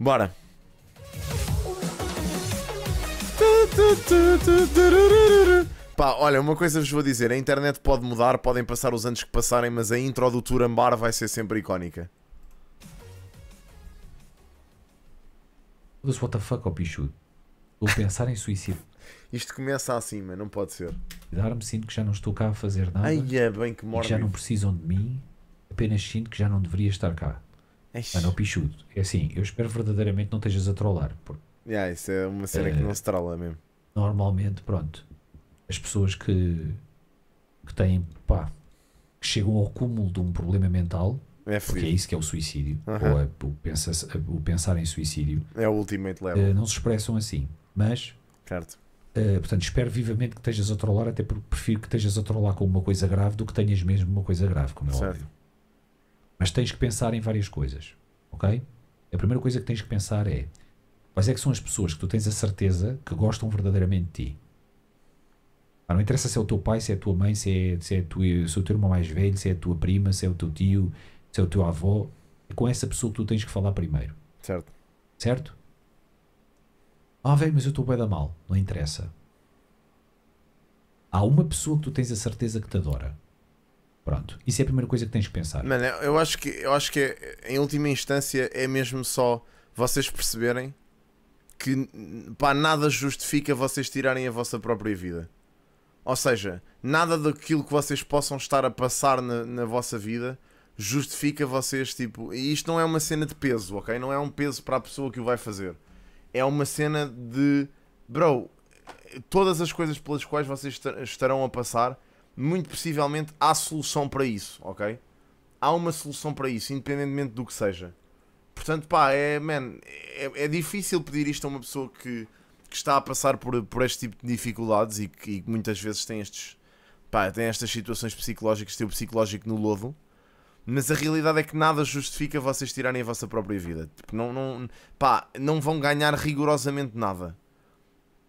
Bora. Pá, olha, uma coisa vos vou dizer: a internet pode mudar, podem passar os anos que passarem, mas a intro do Turambar vai ser sempre icónica. Mas what the fuck, ó oh, bicho? Vou pensar em suicídio. Isto começa assim, mas não pode ser. Dar-me sinto que já não estou cá a fazer nada. Ai, é bem que morre. Já não precisam de mim. Apenas sinto que já não deveria estar cá. Eish. Mano, é pichudo. É assim, eu espero verdadeiramente não estejas a trollar. Porque, yeah, isso é uma cena uh, que eh, não se trola mesmo. Normalmente, pronto, as pessoas que, que têm, pá, que chegam ao cúmulo de um problema mental, é porque é isso que é o suicídio, uh -huh. ou é, o, pensa, o, pensar em suicídio, é o ultimate level. Uh, não se expressam assim, mas. Certo. Uh, portanto, espero vivamente que estejas a trollar, até porque prefiro que estejas a trollar com uma coisa grave do que tenhas mesmo uma coisa grave, como é certo. óbvio. Mas tens que pensar em várias coisas, ok? A primeira coisa que tens que pensar é quais é que são as pessoas que tu tens a certeza que gostam verdadeiramente de ti. Ah, não interessa se é o teu pai, se é a tua mãe, se é, se, é se é o teu irmão mais velho, se é a tua prima, se é o teu tio, se é o teu avô. É com essa pessoa que tu tens que falar primeiro. Certo. Certo? Ah, velho, mas eu estou bem da mal. Não interessa. Há uma pessoa que tu tens a certeza que te adora. Pronto, isso é a primeira coisa que tens que pensar. Mano, eu acho que, eu acho que em última instância é mesmo só vocês perceberem que para nada justifica vocês tirarem a vossa própria vida. Ou seja, nada daquilo que vocês possam estar a passar na, na vossa vida justifica vocês, tipo. E isto não é uma cena de peso, ok? Não é um peso para a pessoa que o vai fazer. É uma cena de. Bro, todas as coisas pelas quais vocês estarão a passar muito possivelmente há solução para isso, ok? Há uma solução para isso, independentemente do que seja. Portanto, pá, é, man, é, é difícil pedir isto a uma pessoa que, que está a passar por, por este tipo de dificuldades e que, e que muitas vezes tem estes, pá, tem estas situações psicológicas, tem o psicológico no lodo. Mas a realidade é que nada justifica vocês tirarem a vossa própria vida. Tipo, não, não, pá, não vão ganhar rigorosamente nada.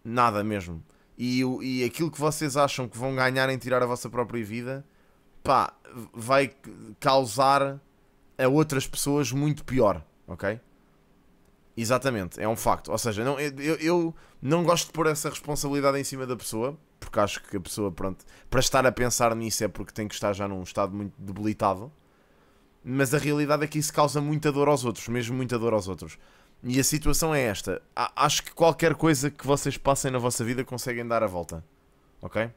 Nada mesmo e, e aquilo que vocês acham que vão ganhar em tirar a vossa própria vida, pá, vai causar a outras pessoas muito pior, ok? Exatamente, é um facto. Ou seja, não, eu, eu não gosto de pôr essa responsabilidade em cima da pessoa, porque acho que a pessoa, pronto, para estar a pensar nisso é porque tem que estar já num estado muito debilitado. Mas a realidade é que isso causa muita dor aos outros, mesmo muita dor aos outros. E a situação é esta. Acho que qualquer coisa que vocês passem na vossa vida conseguem dar a volta. Ok?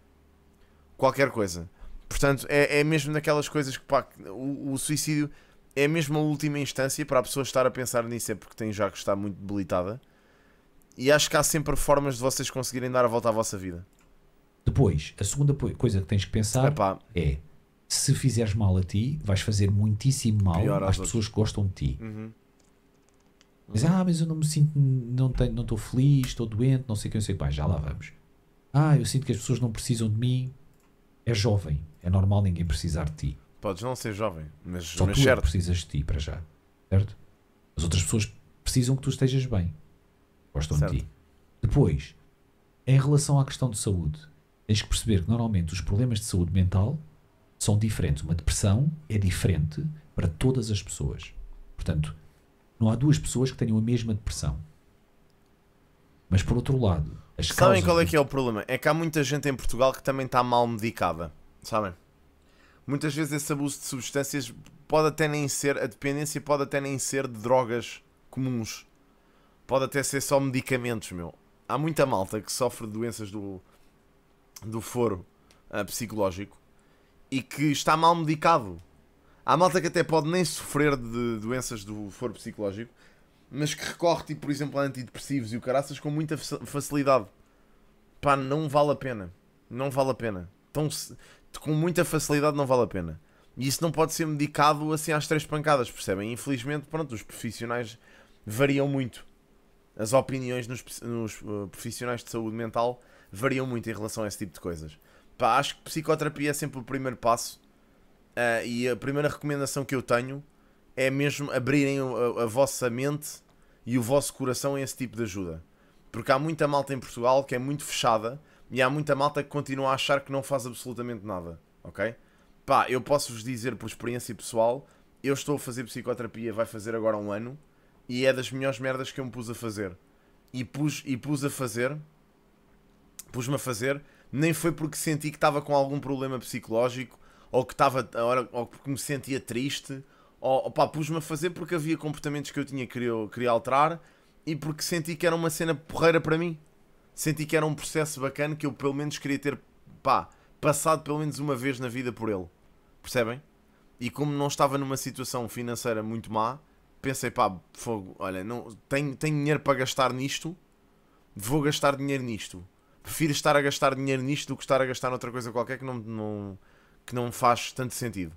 Qualquer coisa. Portanto, é, é mesmo daquelas coisas que, pá, o, o, suicídio é mesmo a última instância para a pessoa estar a pensar nisso, é porque tem já que está muito debilitada. E acho que há sempre formas de vocês conseguirem dar a volta à vossa vida. Depois, a segunda coisa que tens que pensar Epá. é se fizeres mal a ti, vais fazer muitíssimo mal Pior às pessoas que gostam de ti. Uhum. Mas, uhum. ah, mas eu não me sinto, não tenho, não estou feliz, estou doente, não sei o que, não sei o que mais, já lá uhum. vamos. Ah, eu sinto que as pessoas não precisam de mim. É jovem, é normal ninguém precisar de ti. Podes não ser jovem, mas, Só mas tu é certo. precisas de ti para já, certo? As outras pessoas precisam que tu estejas bem, gostam certo. de ti. Depois, em relação à questão de saúde, tens que perceber que normalmente os problemas de saúde mental são diferentes. Uma depressão é diferente para todas as pessoas. Portanto, não há duas pessoas que tenham a mesma depressão. Mas por outro lado, as Sabem qual é que é o problema? É que há muita gente em Portugal que também está mal medicada. Sabem? Muitas vezes esse abuso de substâncias pode até nem ser, a dependência pode até nem ser de drogas comuns. Pode até ser só medicamentos, meu. Há muita malta que sofre de doenças do, do foro uh, psicológico e que está mal medicado. Há malta que até pode nem sofrer de doenças do foro psicológico, mas que recorre, tipo, por exemplo, a antidepressivos e o caraças com muita facilidade. Pá, não vale a pena. Não vale a pena. Tão, com muita facilidade não vale a pena. E isso não pode ser medicado assim às três pancadas, percebem? Infelizmente, pronto, os profissionais variam muito. As opiniões nos, nos uh, profissionais de saúde mental variam muito em relação a esse tipo de coisas. Pá, acho que psicoterapia é sempre o primeiro passo Uh, e a primeira recomendação que eu tenho é mesmo abrirem a, a, vossa mente e o vosso coração a esse tipo de ajuda. Porque há muita malta em Portugal que é muito fechada e há muita malta que continua a achar que não faz absolutamente nada, ok? Pá, eu posso-vos dizer por experiência pessoal, eu estou a fazer psicoterapia, vai fazer agora um ano, e é das melhores merdas que eu me pus a fazer. E pus, e pus a fazer, pus-me a fazer, nem foi porque senti que estava com algum problema psicológico ou que estava ou que me sentia triste, ou pá, pus-me a fazer porque havia comportamentos que eu tinha queria queria alterar e porque senti que era uma cena porreira para mim. Senti que era um processo bacana que eu pelo menos queria ter pá, passado pelo menos uma vez na vida por ele. Percebem? E como não estava numa situação financeira muito má, pensei, pá, fogo, olha, não, tenho, tenho dinheiro para gastar nisto, vou gastar dinheiro nisto. Prefiro estar a gastar dinheiro nisto do que estar a gastar noutra coisa qualquer que não, não que não faz tanto sentido.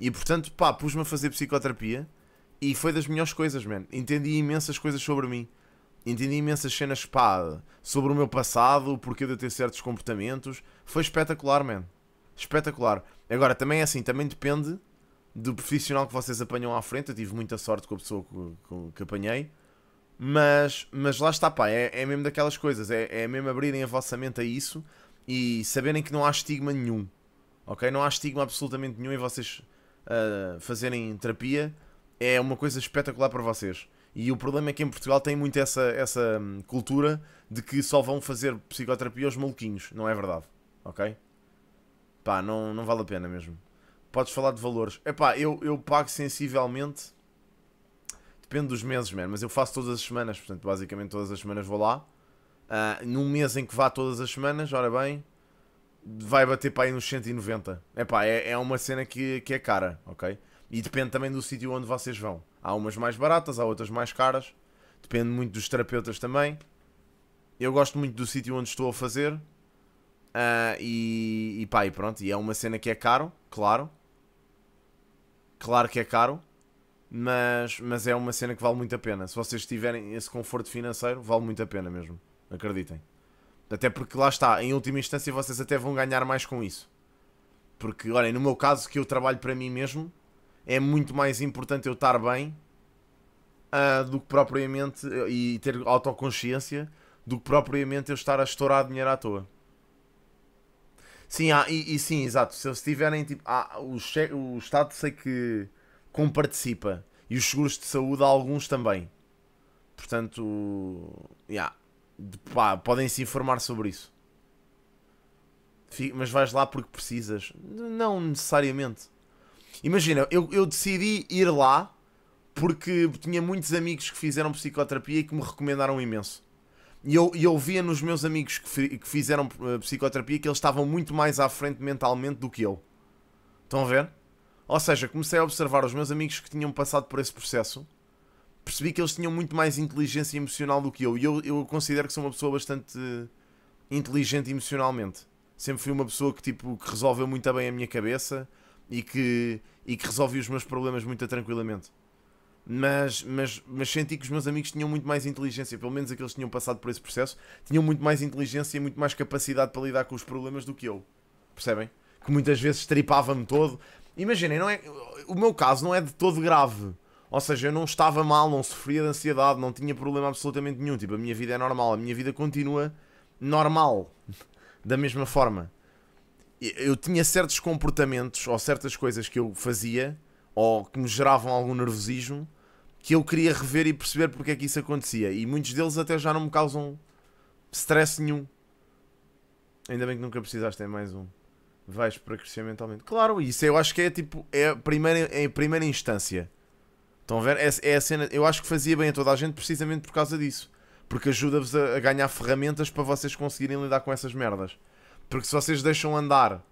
E portanto, pá, pus-me a fazer psicoterapia e foi das melhores coisas, man. Entendi imensas coisas sobre mim. Entendi imensas cenas, pá, sobre o meu passado, o porquê de eu ter certos comportamentos. Foi espetacular, man. Espetacular. Agora, também é assim, também depende do profissional que vocês apanham à frente. Eu tive muita sorte com a pessoa que, que, que apanhei. Mas, mas lá está, pá, é, é mesmo daquelas coisas. É, é mesmo abrirem a vossa mente a isso e saberem que não há estigma nenhum ok? Não há estigma absolutamente nenhum em vocês uh, fazerem terapia. É uma coisa espetacular para vocês. E o problema é que em Portugal tem muito essa, essa hum, cultura de que só vão fazer psicoterapia aos maluquinhos. Não é verdade, ok? Pá, não, não vale a pena mesmo. Podes falar de valores. É pá, eu, eu pago sensivelmente. Depende dos meses, man, mas eu faço todas as semanas. Portanto, basicamente todas as semanas vou lá. Uh, num mês em que vá todas as semanas, ora bem, vai bater para aí nos 190. Epá, é, é uma cena que, que é cara, ok? E depende também do sítio onde vocês vão. Há umas mais baratas, há outras mais caras. Depende muito dos terapeutas também. Eu gosto muito do sítio onde estou a fazer. Uh, e, e pá, e pronto. E é uma cena que é caro, claro. Claro que é caro. Mas, mas é uma cena que vale muito a pena. Se vocês tiverem esse conforto financeiro, vale muito a pena mesmo. Acreditem. Até porque lá está, em última instância vocês até vão ganhar mais com isso. Porque, olhem, no meu caso, que eu trabalho para mim mesmo, é muito mais importante eu estar bem uh, do que propriamente. e ter autoconsciência do que propriamente eu estar a estourar dinheiro à toa. Sim, há, e, e sim, exato. Se eles tiverem tipo. ah, o, o Estado sei que comparticipa. E os seguros de saúde, há alguns também. Portanto. Yeah. Pá, podem se informar sobre isso. Mas vais lá porque precisas. Não necessariamente. Imagina, eu, eu decidi ir lá porque tinha muitos amigos que fizeram psicoterapia e que me recomendaram imenso. E eu, eu via nos meus amigos que, que fizeram eh, psicoterapia que eles estavam muito mais à frente mentalmente do que eu. Estão a ver? Ou seja, comecei a observar os meus amigos que tinham passado por esse processo percebi que eles tinham muito mais inteligência emocional do que eu. E eu, eu considero que sou uma pessoa bastante inteligente emocionalmente. Sempre fui uma pessoa que, tipo, que resolveu muito bem a minha cabeça e que, e que resolve os meus problemas muito tranquilamente. Mas, mas, mas senti que os meus amigos tinham muito mais inteligência, pelo menos aqueles que tinham passado por esse processo, tinham muito mais inteligência e muito mais capacidade para lidar com os problemas do que eu. Percebem? Que muitas vezes tripava-me todo. Imaginem, não é, o meu caso não é de todo grave ou seja, eu não estava mal, não sofria de ansiedade, não tinha problema absolutamente nenhum. Tipo, a minha vida é normal, a minha vida continua normal, da mesma forma. Eu tinha certos comportamentos ou certas coisas que eu fazia ou que me geravam algum nervosismo que eu queria rever e perceber porque é que isso acontecia. E muitos deles até já não me causam stress nenhum. Ainda bem que nunca precisaste em é mais um. Vais para crescer mentalmente. Claro, isso eu acho que é tipo, é a primeira, é a primeira instância Estão a ver? É, é a cena, eu acho que fazia bem a toda a gente precisamente por causa disso. Porque ajuda-vos a, a ganhar ferramentas para vocês conseguirem lidar com essas merdas. Porque se vocês deixam andar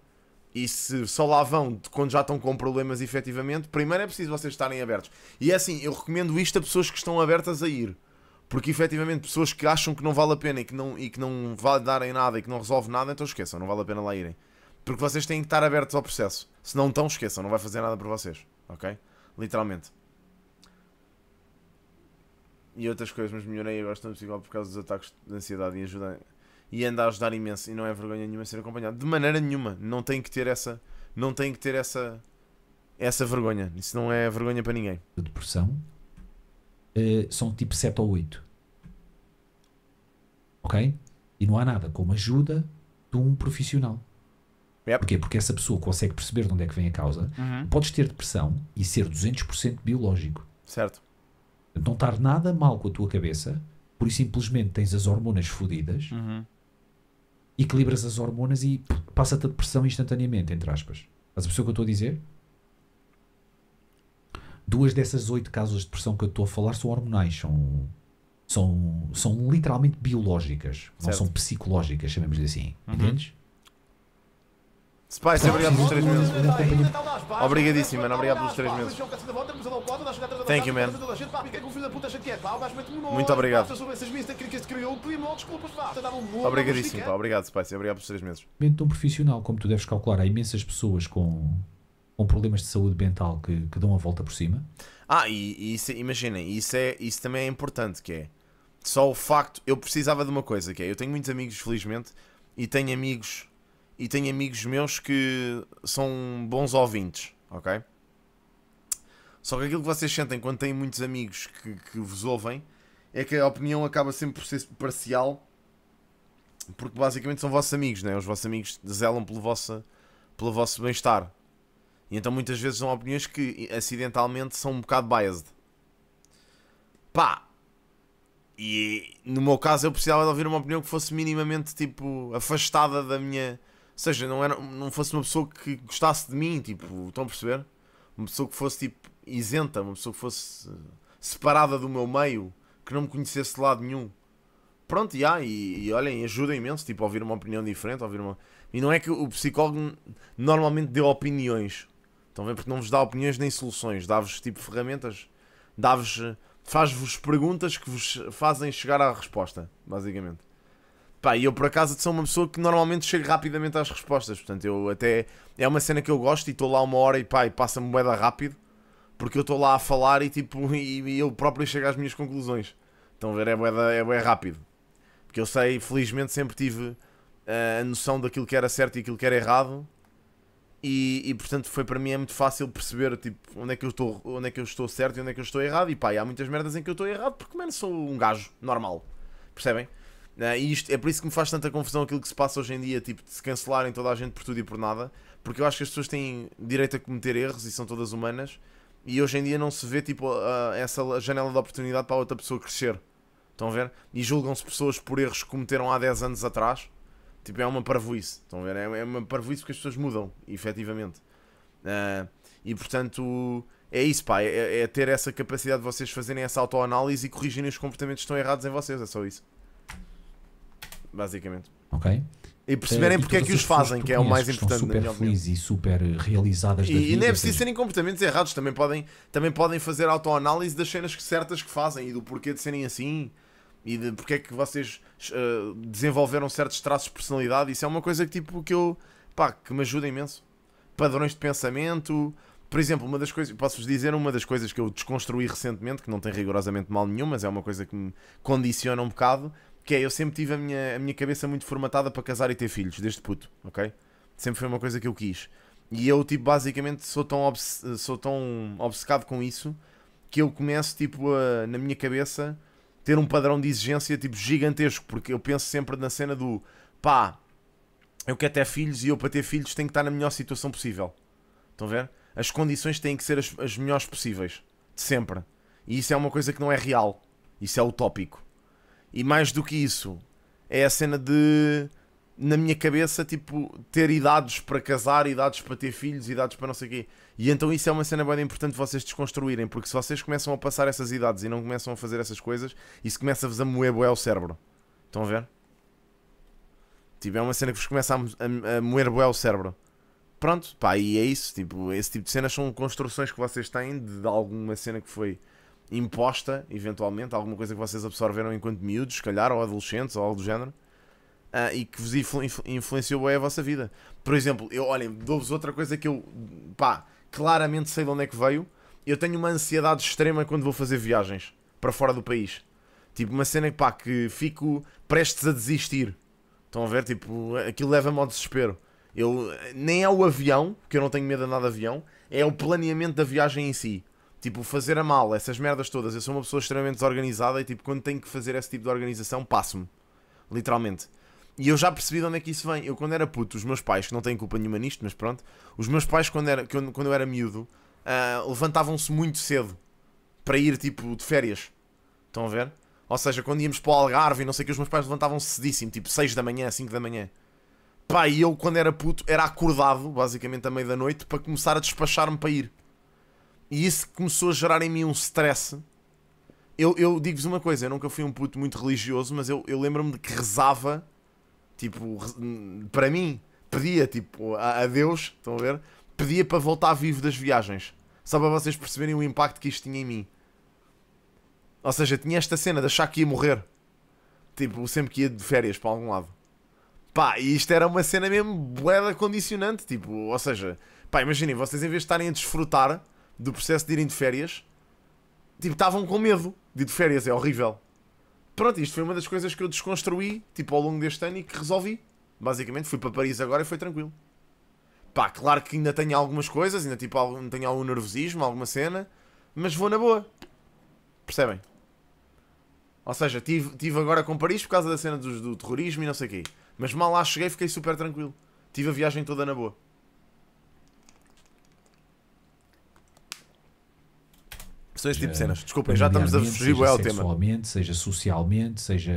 e se só lá vão quando já estão com problemas efetivamente, primeiro é preciso vocês estarem abertos. E é assim, eu recomendo isto a pessoas que estão abertas a ir. Porque efetivamente pessoas que acham que não vale a pena e que não, e que não vai dar em nada e que não resolve nada, então esqueçam, não vale a pena lá irem. Porque vocês têm que estar abertos ao processo. Se não estão, esqueçam, não vai fazer nada por vocês. Ok? Literalmente e outras coisas, mas melhorei agora estou psicólogo por causa dos ataques de ansiedade e ajuda e anda a ajudar imenso e não é vergonha nenhuma ser acompanhado. De maneira nenhuma, não tem que ter essa, não tem que ter essa essa vergonha. Isso não é vergonha para ninguém. Depressão uh, são tipo 7 ou 8. OK? E não há nada como ajuda de um profissional. Yep. Porquê? Porque essa pessoa consegue perceber de onde é que vem a causa. Uhum. Podes ter depressão e ser 200% biológico. Certo não estar nada mal com a tua cabeça, por isso simplesmente tens as hormonas fodidas, uhum. equilibras as hormonas e passa-te a depressão instantaneamente, entre aspas. Mas a pessoa que eu estou a dizer? Duas dessas oito causas de depressão que eu estou a falar são hormonais, são, são, são literalmente biológicas, certo. não são psicológicas, chamemos-lhe assim. Uhum. Entendes? Spice, obrigado pelos 3 meses. Obrigadíssimo, mano. Obrigado pelos 3 meses. Thank you, man. Muito obrigado. Obrigadíssimo, pá. Obrigado, Spice. Obrigado pelos 3 meses. Mente um profissional, como tu deves calcular, há imensas pessoas com, com problemas de saúde mental que, que dão a volta por cima. Ah, e, e isso, imaginem, isso, é, isso também é importante, que é só o facto... Eu precisava de uma coisa, que é... Eu tenho muitos amigos, felizmente, e tenho amigos e tenho amigos meus que são bons ouvintes, ok? Só que aquilo que vocês sentem quando têm muitos amigos que, que vos ouvem é que a opinião acaba sempre por ser parcial, porque basicamente são vossos amigos, né? Os vossos amigos zelam pelo vosso, pelo vosso bem-estar. E então muitas vezes são opiniões que acidentalmente são um bocado biased. Pá! E no meu caso eu precisava de ouvir uma opinião que fosse minimamente tipo afastada da minha seja, não, era, não fosse uma pessoa que gostasse de mim, tipo, estão a perceber? Uma pessoa que fosse tipo isenta, uma pessoa que fosse eh, separada do meu meio, que não me conhecesse de lado nenhum. Pronto, e, yeah, e, e olhem, ajuda imenso, tipo, ouvir uma opinião diferente, ouvir uma. E não é que o psicólogo normalmente dê opiniões. Estão a ver? Porque não vos dá opiniões nem soluções, dá-vos tipo ferramentas, dá-vos. Eh, faz-vos perguntas que vos fazem chegar à resposta, basicamente. Pá, eu por acaso sou uma pessoa que normalmente chega rapidamente às respostas, portanto eu até. É uma cena que eu gosto e estou lá uma hora e pá, e passa-me moeda rápido, porque eu estou lá a falar e tipo, e, e, eu próprio chego às minhas conclusões. Estão a ver? É moeda é, rápido. Porque eu sei, felizmente sempre tive eh, a noção daquilo que era certo e aquilo que era errado, e, e, portanto foi para mim é muito fácil perceber tipo, onde é que eu estou, onde é que eu estou certo e onde é que eu estou errado. E pá, e há muitas merdas em que eu estou errado porque menos sou um gajo normal. Percebem? Uh, e isto, é por isso que me faz tanta confusão aquilo que se passa hoje em dia, tipo, de se cancelarem toda a gente por tudo e por nada, porque eu acho que as pessoas têm direito a cometer erros e são todas humanas, e hoje em dia não se vê, tipo, essa janela de oportunidade para outra pessoa crescer. Estão a ver? E julgam-se pessoas por erros que cometeram há 10 anos atrás. Tipo, é uma parvoíce. Estão a ver? É, é uma parvoíce porque as pessoas mudam, efetivamente. Uh, e portanto, é isso, pá. É, é, é, ter essa capacidade de vocês fazerem essa autoanálise e corrigirem os comportamentos que estão errados em vocês. É só isso basicamente. Ok. E perceberem eh, porque é que os fazem, que é o mais importante. Super felizes e super realizadas. E, da vida, nem é preciso serem comportamentos errados, também podem, também podem fazer autoanálise das cenas certas que fazem e do porquê de serem assim e de porque é que vocês uh, desenvolveram certos traços de personalidade. Isso é uma coisa que, tipo, que eu pá, que me ajuda imenso. Padrões de pensamento. Por exemplo, uma das coisas, posso-vos dizer, uma das coisas que eu desconstruí recentemente, que não tem rigorosamente mal nenhum, mas é uma coisa que me condiciona um bocado, que é, eu sempre tive a minha, a minha cabeça muito formatada para casar e ter filhos, desde puto, ok? Sempre foi uma coisa que eu quis. E eu, tipo, basicamente sou tão, obce sou tão obcecado com isso que eu começo, tipo, a, na minha cabeça, ter um padrão de exigência, tipo, gigantesco, porque eu penso sempre na cena do pá, eu quero ter filhos e eu, para ter filhos, tenho que estar na melhor situação possível. Estão a ver? As condições têm que ser as, as melhores possíveis, de sempre. E isso é uma coisa que não é real, isso é utópico. E mais do que isso, é a cena de, na minha cabeça, tipo, ter idades para casar, idades para ter filhos, idades para não sei o quê. E então isso é uma cena bem importante vocês desconstruírem, porque se vocês começam a passar essas idades e não começam a fazer essas coisas, isso começa-vos a moer boé o cérebro. Estão a ver? Tipo, é uma cena que vos começa a, a, a moer boé o cérebro. Pronto, pá, e é isso. Tipo, esse tipo de cenas são construções que vocês têm de, de alguma cena que foi imposta, eventualmente, alguma coisa que vocês absorveram enquanto miúdos, se calhar, ou adolescentes, ou algo do género, uh, e que vos influ influenciou bem a vossa vida. Por exemplo, eu, olhem, dou-vos outra coisa que eu, pá, claramente sei de onde é que veio. Eu tenho uma ansiedade extrema quando vou fazer viagens para fora do país. Tipo, uma cena pá, que fico prestes a desistir. Estão a ver? Tipo, aquilo leva-me ao desespero. Eu, nem é o avião, porque eu não tenho medo de nada de avião, é o planeamento da viagem em si. Tipo, fazer a mal, essas merdas todas. Eu sou uma pessoa extremamente desorganizada e, tipo, quando tenho que fazer esse tipo de organização, passo-me. Literalmente. E eu já percebi de onde é que isso vem. Eu, quando era puto, os meus pais, que não têm culpa nenhuma nisto, mas pronto, os meus pais, quando, era, quando, quando eu era miúdo, uh, levantavam-se muito cedo para ir, tipo, de férias. Estão a ver? Ou seja, quando íamos para o Algarve e não sei o que, os meus pais levantavam-se cedíssimo, tipo 6 da manhã, 5 da manhã. Pá, e eu, quando era puto, era acordado, basicamente, à meia da noite, para começar a despachar-me para ir. E isso começou a gerar em mim um stress. Eu, eu digo-vos uma coisa, eu nunca fui um puto muito religioso, mas eu, eu lembro-me de que rezava, tipo, para mim, pedia, tipo, a, a Deus, estão a ver? Pedia para voltar vivo das viagens. Só para vocês perceberem o impacto que isto tinha em mim. Ou seja, tinha esta cena de achar que ia morrer. Tipo, sempre que ia de férias para algum lado. Pá, e isto era uma cena mesmo boeda condicionante. Tipo, ou seja, pá, imaginem, vocês em vez de estarem a desfrutar do processo de irem de férias, tipo, estavam com medo de ir de férias, é horrível. Pronto, isto foi uma das coisas que eu desconstruí, tipo, ao longo deste ano e que resolvi. Basicamente, fui para Paris agora e foi tranquilo. Pá, claro que ainda tenho algumas coisas, ainda tipo, tenho algum nervosismo, alguma cena, mas vou na boa. Percebem? Ou seja, tive, tive agora com Paris por causa da cena do, do terrorismo e não sei o quê. Mas mal lá cheguei, fiquei super tranquilo. Tive a viagem toda na boa. relações, tipo de cenas. Desculpem, já estamos a fugir bem ao é tema. Seja sexualmente, seja socialmente, seja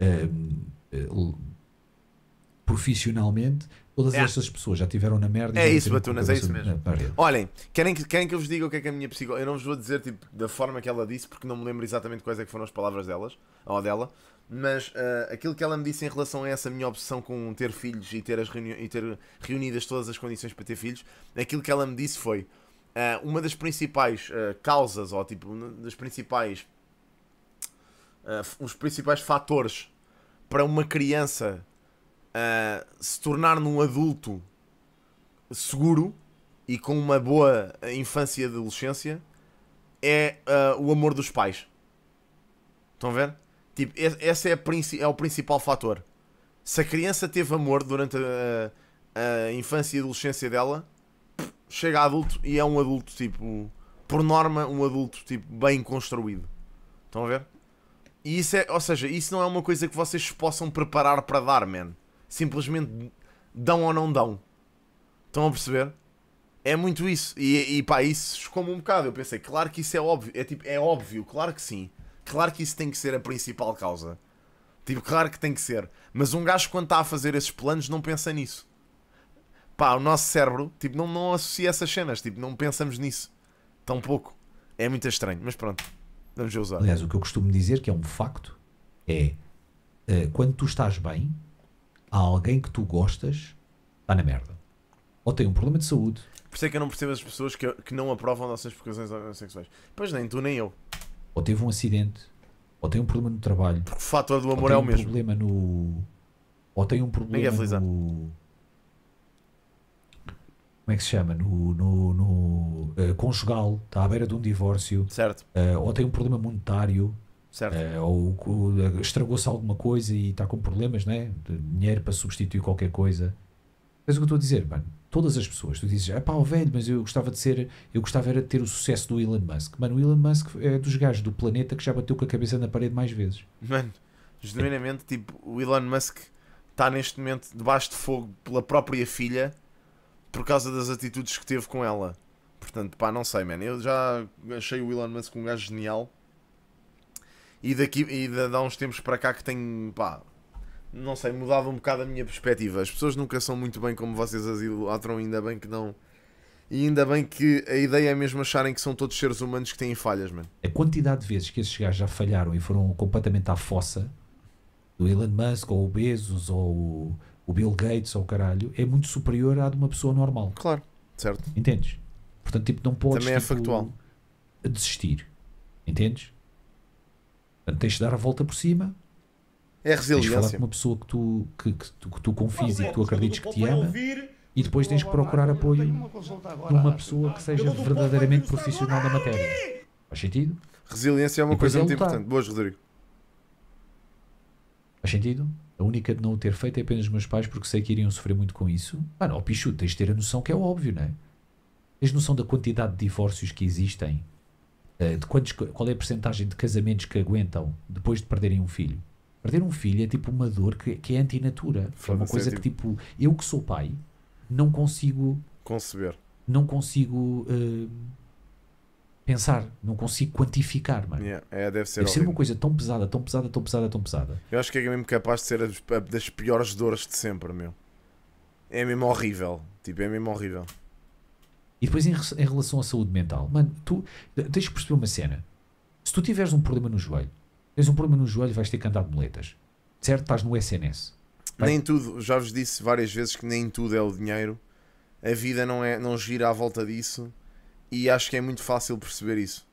hum, eh, profissionalmente, Todas é. estas pessoas já tiveram na merda. É isso, Batunas, é isso mesmo. Olhem, querem que, querem que eu vos diga o que é que a minha psicóloga. Eu não vos vou dizer tipo, da forma que ela disse, porque não me lembro exatamente quais é que foram as palavras delas, ou dela, mas uh, aquilo que ela me disse em relação a essa minha obsessão com ter filhos e ter, as reuni... e ter reunidas todas as condições para ter filhos, aquilo que ela me disse foi: Uh, uma das principais uh, causas, ou tipo, um dos principais. Uh, eh, os principais fatores para uma criança se tornar num adulto seguro e com uma boa infância e adolescência é o amor dos pais. Estão a ver? Tipo, esse é, é o principal fator. Se a criança teve amor durante a, a infância e adolescência dela, chega adulto e é um adulto tipo, por norma, um adulto tipo bem construído. Estão a ver? E isso é, ou seja, isso não é uma coisa que vocês possam preparar para dar, man. Simplesmente dão ou não dão. Estão a perceber? É muito isso. E, e pá, isso como um bocado. Eu pensei, claro que isso é óbvio. É tipo, é óbvio, claro que sim. Claro que isso tem que ser a principal causa. Tipo, claro que tem que ser. Mas um gajo, quando está a fazer esses planos, não pensa nisso pá, o nosso cérebro tipo, não, não associa essas cenas, tipo, não pensamos nisso tão pouco. É muito estranho, mas pronto, vamos usar. Aliás, o que eu costumo dizer, que é um facto, é uh, quando tu estás bem, há alguém que tu gostas está na merda. Ou tem um problema de saúde. Por isso é que eu não percebo as pessoas que, que não aprovam nossas vocações sexuais. Pois nem tu nem eu. Ou teve um acidente, ou tem um problema no trabalho. Porque o fator do amor é o um mesmo. Problema no, ou tem um problema é no ah como é que se chama? No, no, no uh, conjugal, está à beira de um divórcio, certo. Uh, ou tem um problema monetário, certo. Uh, ou, estragou-se alguma coisa e está com problemas, né? De dinheiro para substituir qualquer coisa. Mas o que eu estou a dizer, mano, todas as pessoas, tu dizes, é pá, o velho, mas eu gostava de ser, eu gostava era de ter o sucesso do Elon Musk. Mano, o Elon Musk é dos gajos do planeta que já bateu com a cabeça na parede mais vezes. Mano, genuinamente, é. tipo, o Elon Musk está neste momento debaixo de fogo pela própria filha por causa das atitudes que teve com ela. Portanto, pá, não sei, mano. Eu já achei o Elon Musk um gajo genial. E daqui e de, de há uns tempos para cá que tenho, pá, não sei, mudava um bocado a minha perspectiva. As pessoas nunca são muito bem como vocês as idolatram, ainda bem que não. E ainda bem que a ideia é mesmo acharem que são todos seres humanos que têm falhas, mano. A quantidade de vezes que esses gajos já falharam e foram completamente à fossa do Elon Musk ou o Bezos ou o o Bill Gates ou o caralho, é muito superior à de uma pessoa normal. Claro, certo. Entendes? Portanto, tipo, não podes Também é tipo, factual. desistir. Entendes? Portanto, tens de dar a volta por cima. É resiliência. Tens de falar com uma pessoa que tu, que, que, tu, que tu confies e que tu acredites que te ama. E depois tens que procurar apoio de uma pessoa que seja verdadeiramente profissional da matéria. Faz sentido? Resiliência é uma coisa é muito tá. importante. Boas, Rodrigo. Faz sentido? A única de não o ter feito é apenas os meus pais, porque sei que iriam sofrer muito com isso. Mano, ah, ó oh, Pichu, tens de ter a noção que é óbvio, né? Tens noção da quantidade de divórcios que existem? Eh, de quantos, qual é a percentagem de casamentos que aguentam depois de perderem um filho? Perder um filho é tipo uma dor que, que é antinatura. É uma é coisa que tipo-, tipo, eu que sou pai, não consigo... Conceber. Não consigo... Uh, pensar, não consigo quantificar, mano. Yeah, é, deve ser, deve ser uma coisa tão pesada, tão pesada, tão pesada, tão pesada. Eu acho que é mesmo capaz de ser a, a, das piores dores de sempre, meu. É mesmo horrível. Tipo, é mesmo horrível. E depois em, em relação à saúde mental, mano, tu tens que perceber uma cena. Se tu tiveres um problema no joelho, tens um problema no joelho, vais ter que andar de moletas. Certo? Estás no SNS. Vai? Nem tudo, já vos disse várias vezes que nem tudo é o dinheiro. A vida não, é, não gira à volta disso e acho que é muito fácil perceber isso.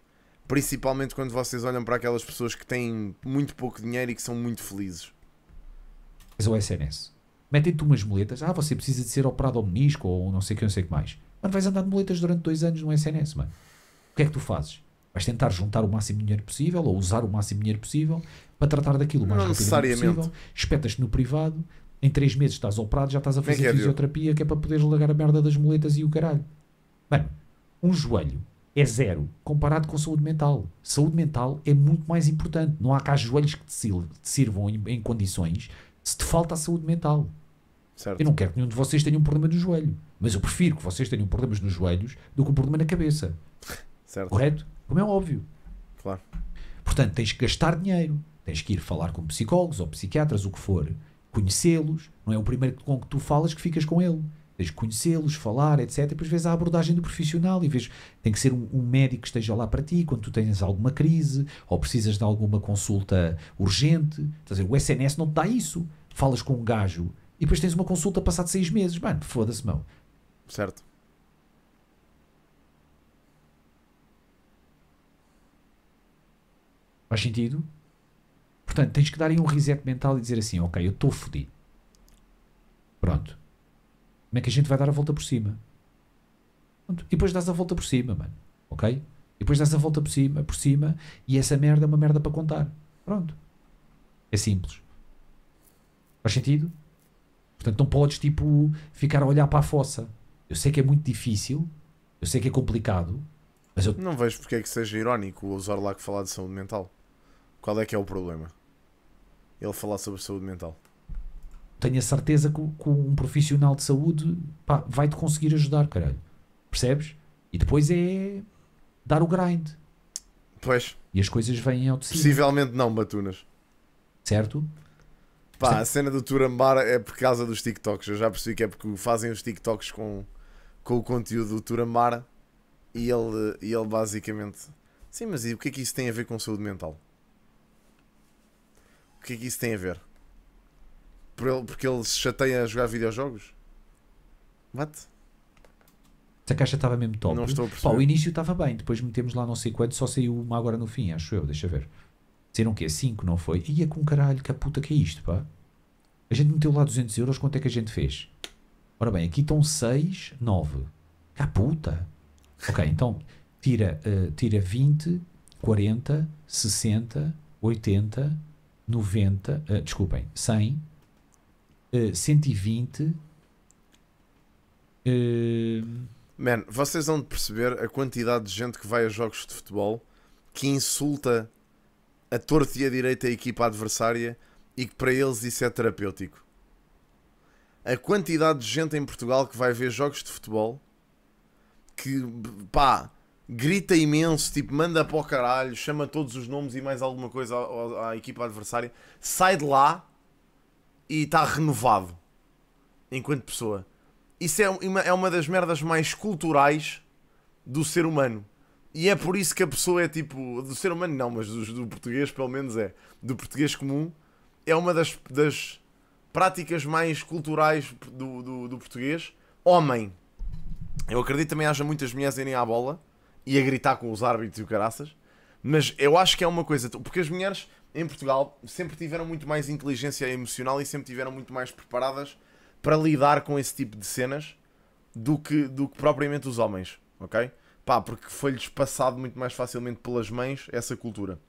Principalmente quando vocês olham para aquelas pessoas que têm muito pouco dinheiro e que são muito felizes. Mas é o SNS. Metem-te umas moletas. Ah, você precisa de ser operado ao menisco ou não sei o que, não sei o que mais. Mano, vais andar de moletas durante dois anos no SNS, mano. O que é que tu fazes? Vais tentar juntar o máximo de dinheiro possível ou usar o máximo de dinheiro possível para tratar daquilo o mais não rapidamente possível. Espetas-te no privado, em três meses estás operado, já estás a é fazer é fisioterapia, que é para poderes largar a merda das moletas e o caralho. Mano, um joelho é zero comparado com saúde mental. Saúde mental é muito mais importante. Não há cá joelhos que te sirvam em, em condições se te falta a saúde mental. Certo. Eu não quero que nenhum de vocês tenha um problema no joelho, mas eu prefiro que vocês tenham problemas nos joelhos do que um problema na cabeça. Certo. Correto? Como é óbvio. Claro. Portanto, tens que gastar dinheiro, tens que ir falar com psicólogos ou psiquiatras, o que for, conhecê-los. Não é o primeiro com que tu falas que ficas com ele. Tens de conhecê-los, falar, etc. E depois vês a abordagem do profissional e vês tem que ser um, um, médico que esteja lá para ti quando tu tens alguma crise ou precisas de alguma consulta urgente. Quer dizer, o SNS não te dá isso. Falas com um gajo e depois tens uma consulta passado seis meses. Mano, foda-se, mão. Certo. Faz sentido? Portanto, tens que dar aí um reset mental e dizer assim: ok, eu estou fodido. Pronto. Como é que a gente vai dar a volta por cima? Pronto. E depois dás a volta por cima, mano. Ok? E depois dás a volta por cima, por cima e essa merda é uma merda para contar. Pronto. É simples. Faz sentido? Portanto, não podes, tipo, ficar a olhar para a fossa. Eu sei que é muito difícil, eu sei que é complicado, mas eu... Não vejo porque é que seja irónico o Zorlac falar de saúde mental. Qual é que é o problema? Ele falar sobre saúde mental tenho a certeza que, que um profissional de saúde pá, vai-te conseguir ajudar, caralho. Percebes? E depois é dar o grind. Pois. E as coisas vêm ao de cima. Possivelmente não, Batunas. Certo? Pá, a cena do Turambar é por causa dos TikToks. Eu já percebi que é porque fazem os TikToks com, com o conteúdo do Turambar e ele, e ele basicamente. Sim, mas e o que é que isso tem a ver com saúde mental? O que é que isso tem a ver? Por ele, porque ele se chateia a jogar videojogos? What? Essa caixa estava mesmo top. Não estou a perceber. Pá, o início estava bem, depois metemos lá não sei quanto, só saiu uma agora no fim, acho eu, deixa ver. Saíram o quê? 5, não foi? Ia com caralho, que a puta que é isto, pá. A gente meteu lá 200 euros, quanto é que a gente fez? Ora bem, aqui estão 6, 9. Cá puta. Ok, então tira, uh, tira 20, 40, 60, 80, 90, uh, desculpem, 100, 120. Uh... Eh, eh, Man, vocês vão perceber a quantidade de gente que vai a jogos de futebol que insulta a torta e a direita a equipa adversária e que para eles isso é terapêutico. A quantidade de gente em Portugal que vai ver jogos de futebol que, pá, grita imenso, tipo, manda para o caralho, chama todos os nomes e mais alguma coisa à, à, à equipa adversária, sai de lá e está renovado enquanto pessoa. Isso é uma, é uma das merdas mais culturais do ser humano. E é por isso que a pessoa é tipo. Do ser humano não, mas do, do português pelo menos é. Do português comum é uma das, das práticas mais culturais do, do, do português. Homem. Eu acredito também haja muitas mulheres a irem à bola e a gritar com os árbitros e o caraças. Mas eu acho que é uma coisa, porque as mulheres em Portugal sempre tiveram muito mais inteligência emocional e sempre tiveram muito mais preparadas para lidar com esse tipo de cenas do que, do que propriamente os homens, ok? Pá, porque foi-lhes passado muito mais facilmente pelas mães essa cultura.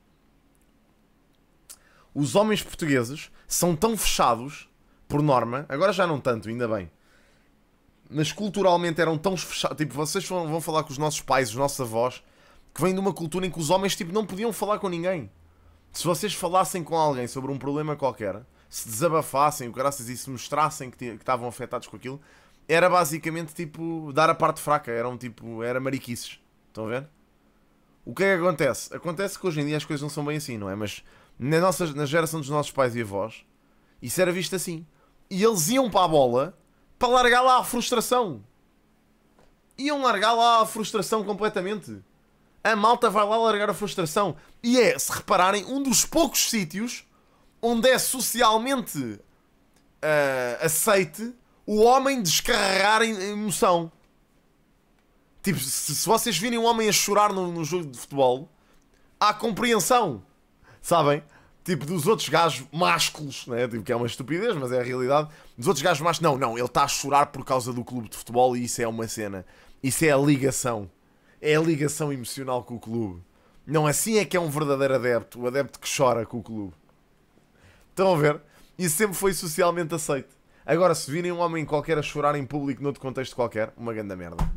Os homens portugueses são tão fechados, por norma, agora já não tanto, ainda bem, mas culturalmente eram tão fechados. Tipo, vocês vão, vão falar com os nossos pais, os nossos avós, que vem de uma cultura em que os homens tipo, não podiam falar com ninguém. Se vocês falassem com alguém sobre um problema qualquer, se desabafassem, o caraças, e se mostrassem que estavam afetados com aquilo, era basicamente tipo dar a parte fraca, eram tipo, era mariquices. Estão a ver? O que é que acontece? Acontece que hoje em dia as coisas não são bem assim, não é? Mas na, nossa, na geração dos nossos pais e avós, isso era visto assim. E eles iam para a bola para largar lá a frustração. Iam largar lá a frustração completamente a malta vai lá largar a frustração. E é, se repararem, um dos poucos sítios onde é socialmente uh, aceite o homem descarregar emoção. Tipo, se, se, vocês virem um homem a chorar no, no jogo de futebol, há compreensão, sabem? Tipo, dos outros gajos másculos, né? tipo, que é uma estupidez, mas é a realidade. Dos outros gajos másculos, não, não, ele está a chorar por causa do clube de futebol e isso é uma cena. Isso é a ligação é a ligação emocional com o clube. Não assim é que é um verdadeiro adepto, o adepto que chora com o clube. Estão a ver? Isso sempre foi socialmente aceito. Agora, se virem um homem qualquer a chorar em público noutro contexto qualquer, uma grande merda.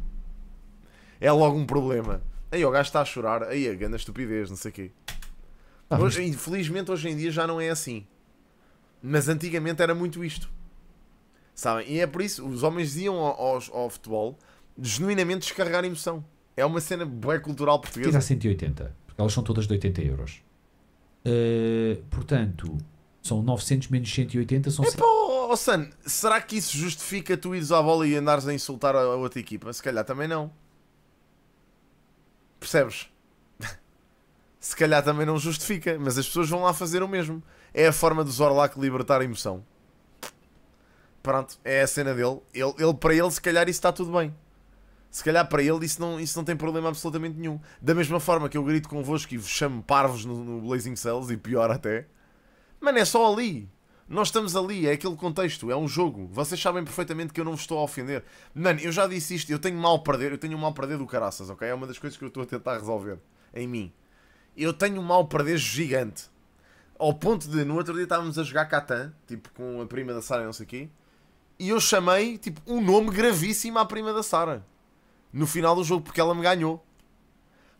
É logo um problema. Aí o gajo está a chorar, aí a grande estupidez, não sei o quê. Ah, mas... infelizmente hoje em dia já não é assim. Mas antigamente era muito isto. Sabem? E é por isso os homens iam ao, ao, ao futebol genuinamente descarregar emoção. É uma cena bem cultural portuguesa. Fiz a 180, porque elas são todas de 80 euros. Uh, portanto, são 900 menos 180, são... Epá, oh, San, será que isso justifica tu ires à bola e andares a insultar a outra equipa? Se calhar também não. Percebes? Se calhar também não justifica, mas as pessoas vão lá fazer o mesmo. É a forma do Zorlac libertar a emoção. Pronto, é a cena dele. Ele, ele para ele, se calhar, isso está tudo bem. Se calhar para ele isso não, isso não tem problema absolutamente nenhum. Da mesma forma que eu grito convosco e vos chamo parvos no, no Blazing Cells, e pior até. Mano, é só ali. Nós estamos ali, é aquele contexto, é um jogo. Vocês sabem perfeitamente que eu não vos estou a ofender. Mano, eu já disse isto, eu tenho mal perder, eu tenho um mal perder do caraças, ok? É uma das coisas que eu estou a tentar resolver em mim. Eu tenho um mal perder gigante. Ao ponto de, no outro dia estávamos a jogar Catan, tipo com a prima da Sara, não sei o quê, e eu chamei, tipo, um nome gravíssimo à prima da Sara no final do jogo, porque ela me ganhou.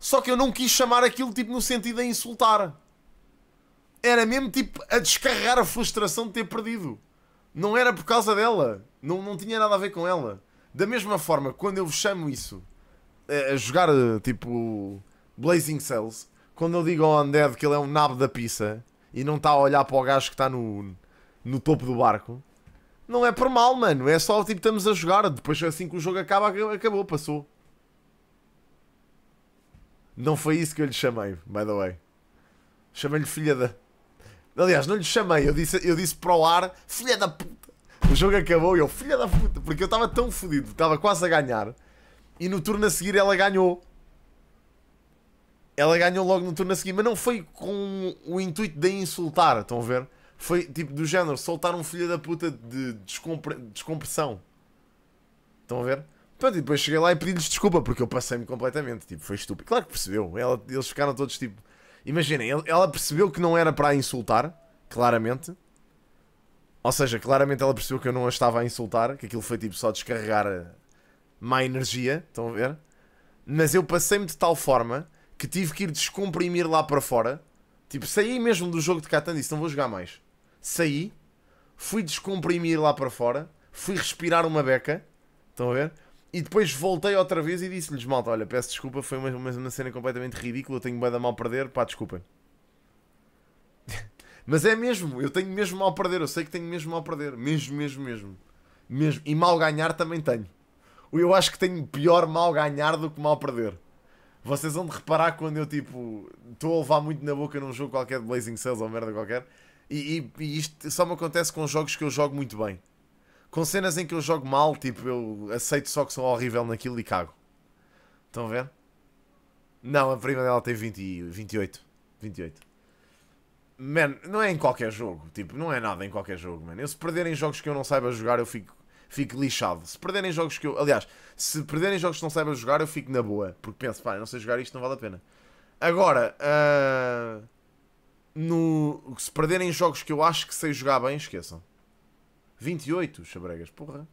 Só que eu não quis chamar aquilo tipo no sentido de insultar. Era mesmo tipo a descarregar a frustração de ter perdido. Não era por causa dela. Não, não tinha nada a ver com ela. Da mesma forma, quando eu chamo isso eh, a jogar eh, tipo Blazing Cells, quando eu digo ao Undead que ele é um nabo da pizza e não está a olhar para o gajo que está no, no topo do barco, não é por mal, mano. É só tipo, estamos a jogar. Depois, assim que o jogo acaba, acabou, passou. Não foi isso que eu lhe chamei, by the way. Chamei-lhe filha da. Aliás, não lhe chamei, eu disse, eu disse para o ar, filha da puta. O jogo acabou e eu, filha da puta, porque eu estava tão fodido, estava quase a ganhar. E no turno a seguir ela ganhou. Ela ganhou logo no turno a seguir, mas não foi com o intuito de insultar, estão a ver? Foi tipo do género, soltar um filho da puta de descompre... descompressão. Estão a ver? Pronto, e depois cheguei lá e pedi-lhes desculpa porque eu passei-me completamente. Tipo, foi estúpido. Claro que percebeu. Ela, eles ficaram todos tipo. Imaginem, ela percebeu que não era para a insultar, claramente. Ou seja, claramente ela percebeu que eu não a estava a insultar, que aquilo foi tipo só descarregar eh, má energia. Estão a ver? Mas eu passei-me de tal forma que tive que ir descomprimir lá para fora. Tipo, saí mesmo do jogo de Catan e disse: não vou jogar mais saí, fui descomprimir lá para fora, fui respirar uma beca, estão a ver? E depois voltei outra vez e disse-lhes, malta, olha, peço desculpa, foi uma, uma cena completamente ridícula, tenho bem da mal perder, pá, desculpem. Mas é mesmo, eu tenho mesmo mal perder, eu sei que tenho mesmo mal perder, mesmo, mesmo, mesmo. mesmo. E mal ganhar também tenho. Eu acho que tenho pior mal ganhar do que mal perder. Vocês vão de reparar quando eu, tipo, estou a levar muito na boca num jogo qualquer de Blazing Sales ou merda qualquer, e, e, e, isto só me acontece com jogos que eu jogo muito bem. Com cenas em que eu jogo mal, tipo, eu aceito só que sou horrível naquilo e cago. Estão a ver? Não, a prima dela tem 20, 28. 28. Man, não é em qualquer jogo. Tipo, não é nada em qualquer jogo, man. Eu se perderem jogos que eu não saiba jogar, eu fico, fico lixado. Se perderem jogos que eu... Aliás, se perderem jogos que não saiba jogar, eu fico na boa. Porque penso, pá, não sei jogar isto, não vale a pena. Agora, uh no, se perderem jogos que eu acho que sei jogar bem, esqueçam. 28 xabregas, porra.